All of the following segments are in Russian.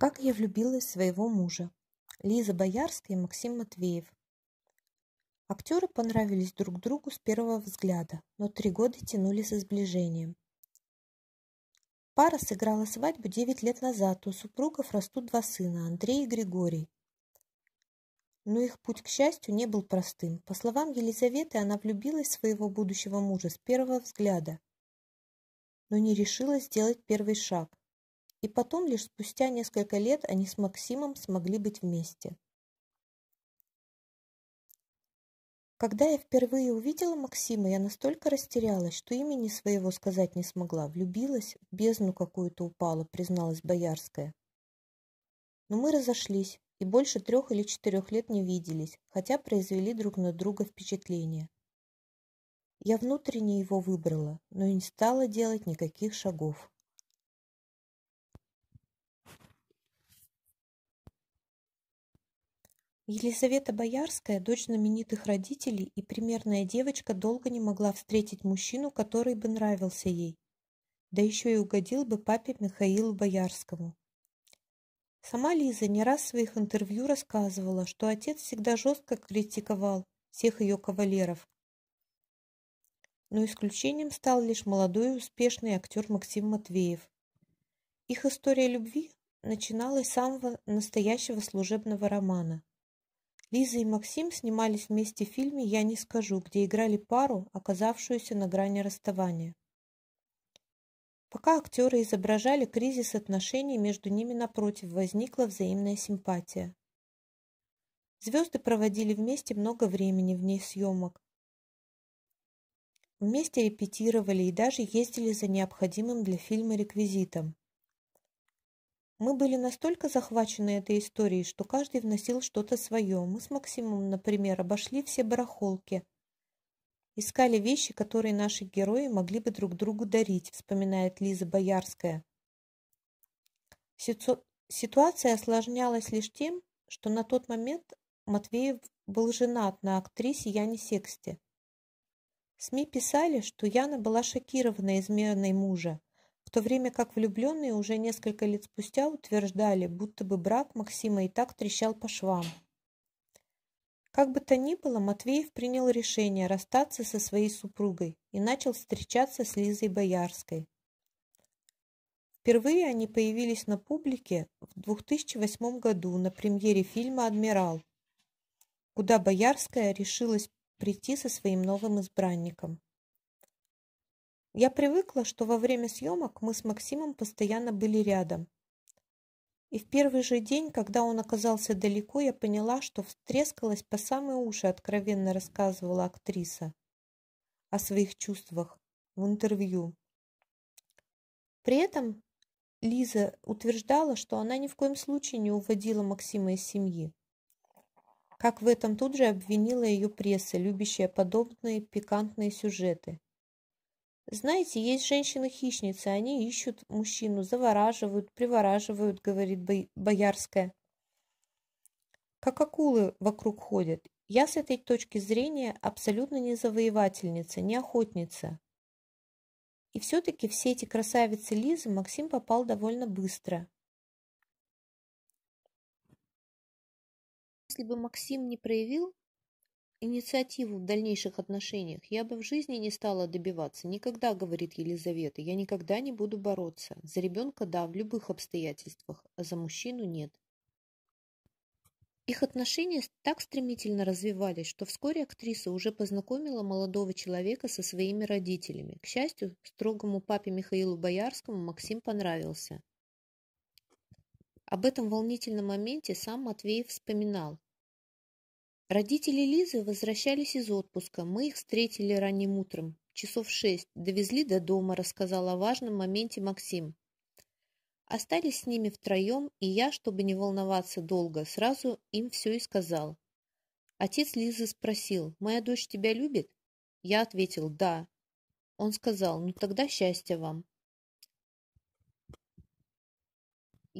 Как я влюбилась в своего мужа. Лиза Боярская и Максим Матвеев. Актеры понравились друг другу с первого взгляда, но три года тянули со сближением. Пара сыграла свадьбу 9 лет назад, у супругов растут два сына, Андрей и Григорий. Но их путь к счастью не был простым. По словам Елизаветы, она влюбилась в своего будущего мужа с первого взгляда, но не решила сделать первый шаг. И потом, лишь спустя несколько лет, они с Максимом смогли быть вместе. Когда я впервые увидела Максима, я настолько растерялась, что имени своего сказать не смогла. Влюбилась, в бездну какую-то упала, призналась Боярская. Но мы разошлись и больше трех или четырех лет не виделись, хотя произвели друг на друга впечатление. Я внутренне его выбрала, но и не стала делать никаких шагов. Елизавета Боярская, дочь знаменитых родителей и примерная девочка, долго не могла встретить мужчину, который бы нравился ей. Да еще и угодил бы папе Михаилу Боярскому. Сама Лиза не раз в своих интервью рассказывала, что отец всегда жестко критиковал всех ее кавалеров. Но исключением стал лишь молодой и успешный актер Максим Матвеев. Их история любви начиналась с самого настоящего служебного романа – Лиза и Максим снимались вместе в фильме «Я не скажу», где играли пару, оказавшуюся на грани расставания. Пока актеры изображали кризис отношений, между ними напротив возникла взаимная симпатия. Звезды проводили вместе много времени вне съемок. Вместе репетировали и даже ездили за необходимым для фильма реквизитом. Мы были настолько захвачены этой историей, что каждый вносил что-то свое. Мы с Максимом, например, обошли все барахолки. Искали вещи, которые наши герои могли бы друг другу дарить, вспоминает Лиза Боярская. Ситуация осложнялась лишь тем, что на тот момент Матвеев был женат на актрисе Яне Сексте. СМИ писали, что Яна была шокирована изменой мужа, в то время как влюбленные уже несколько лет спустя утверждали, будто бы брак Максима и так трещал по швам. Как бы то ни было, Матвеев принял решение расстаться со своей супругой и начал встречаться с Лизой Боярской. Впервые они появились на публике в 2008 году на премьере фильма «Адмирал», куда Боярская решилась прийти со своим новым избранником. Я привыкла, что во время съемок мы с Максимом постоянно были рядом. И в первый же день, когда он оказался далеко, я поняла, что встрескалась по самые уши, откровенно рассказывала актриса о своих чувствах в интервью. При этом Лиза утверждала, что она ни в коем случае не уводила Максима из семьи. Как в этом тут же обвинила ее пресса, любящая подобные пикантные сюжеты. Знаете, есть женщины-хищницы, они ищут мужчину, завораживают, привораживают, говорит Боярская. Как акулы вокруг ходят. Я с этой точки зрения абсолютно не завоевательница, не охотница. И все-таки все эти красавицы Лизы Максим попал довольно быстро. Если бы Максим не проявил инициативу в дальнейших отношениях. Я бы в жизни не стала добиваться. Никогда, говорит Елизавета, я никогда не буду бороться. За ребенка – да, в любых обстоятельствах, а за мужчину – нет. Их отношения так стремительно развивались, что вскоре актриса уже познакомила молодого человека со своими родителями. К счастью, строгому папе Михаилу Боярскому Максим понравился. Об этом волнительном моменте сам Матвеев вспоминал. Родители Лизы возвращались из отпуска. Мы их встретили ранним утром. Часов шесть. Довезли до дома, рассказал о важном моменте Максим. Остались с ними втроем, и я, чтобы не волноваться долго, сразу им все и сказал. Отец Лизы спросил, «Моя дочь тебя любит?» Я ответил, «Да». Он сказал, «Ну тогда счастья вам».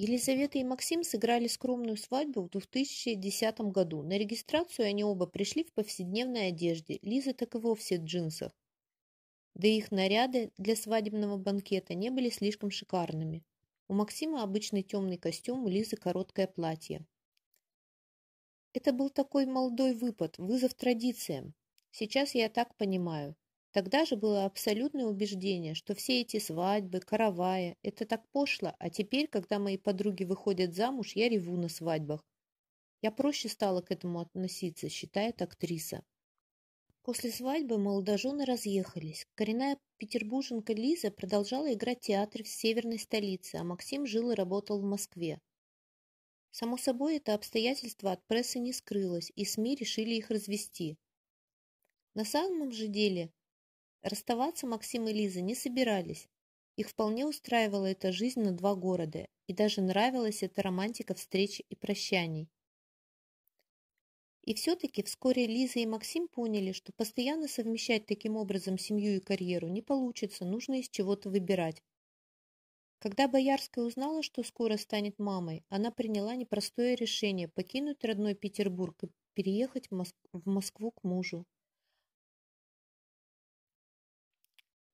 Елизавета и Максим сыграли скромную свадьбу в 2010 году. На регистрацию они оба пришли в повседневной одежде, Лиза так и вовсе в джинсах. Да и их наряды для свадебного банкета не были слишком шикарными. У Максима обычный темный костюм, у Лизы короткое платье. Это был такой молодой выпад, вызов традициям. Сейчас я так понимаю. Тогда же было абсолютное убеждение, что все эти свадьбы, караваи – это так пошло, а теперь, когда мои подруги выходят замуж, я реву на свадьбах. Я проще стала к этому относиться, считает актриса. После свадьбы молодожены разъехались. Коренная петербурженка Лиза продолжала играть театр в северной столице, а Максим жил и работал в Москве. Само собой, это обстоятельство от прессы не скрылось, и СМИ решили их развести. На самом же деле, Расставаться Максим и Лиза не собирались. Их вполне устраивала эта жизнь на два города, и даже нравилась эта романтика встреч и прощаний. И все-таки вскоре Лиза и Максим поняли, что постоянно совмещать таким образом семью и карьеру не получится, нужно из чего-то выбирать. Когда Боярская узнала, что скоро станет мамой, она приняла непростое решение покинуть родной Петербург и переехать в Москву к мужу.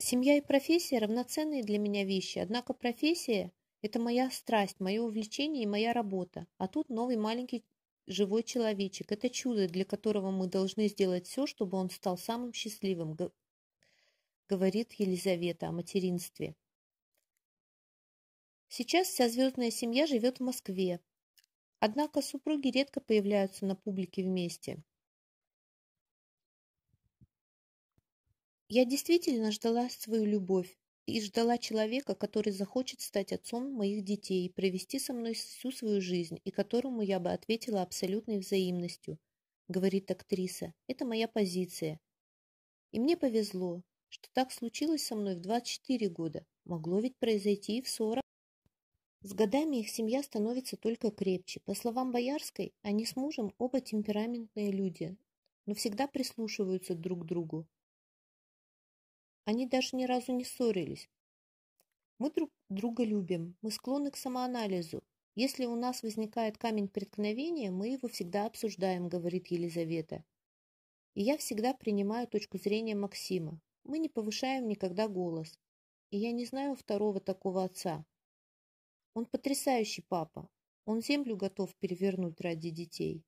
Семья и профессия – равноценные для меня вещи, однако профессия – это моя страсть, мое увлечение и моя работа. А тут новый маленький живой человечек. Это чудо, для которого мы должны сделать все, чтобы он стал самым счастливым, говорит Елизавета о материнстве. Сейчас вся звездная семья живет в Москве. Однако супруги редко появляются на публике вместе. Я действительно ждала свою любовь и ждала человека, который захочет стать отцом моих детей, и провести со мной всю свою жизнь и которому я бы ответила абсолютной взаимностью, говорит актриса. Это моя позиция. И мне повезло, что так случилось со мной в 24 года. Могло ведь произойти и в 40. С годами их семья становится только крепче. По словам Боярской, они с мужем оба темпераментные люди, но всегда прислушиваются друг к другу. Они даже ни разу не ссорились. Мы друг друга любим, мы склонны к самоанализу. Если у нас возникает камень преткновения, мы его всегда обсуждаем, говорит Елизавета. И я всегда принимаю точку зрения Максима. Мы не повышаем никогда голос. И я не знаю второго такого отца. Он потрясающий папа. Он землю готов перевернуть ради детей.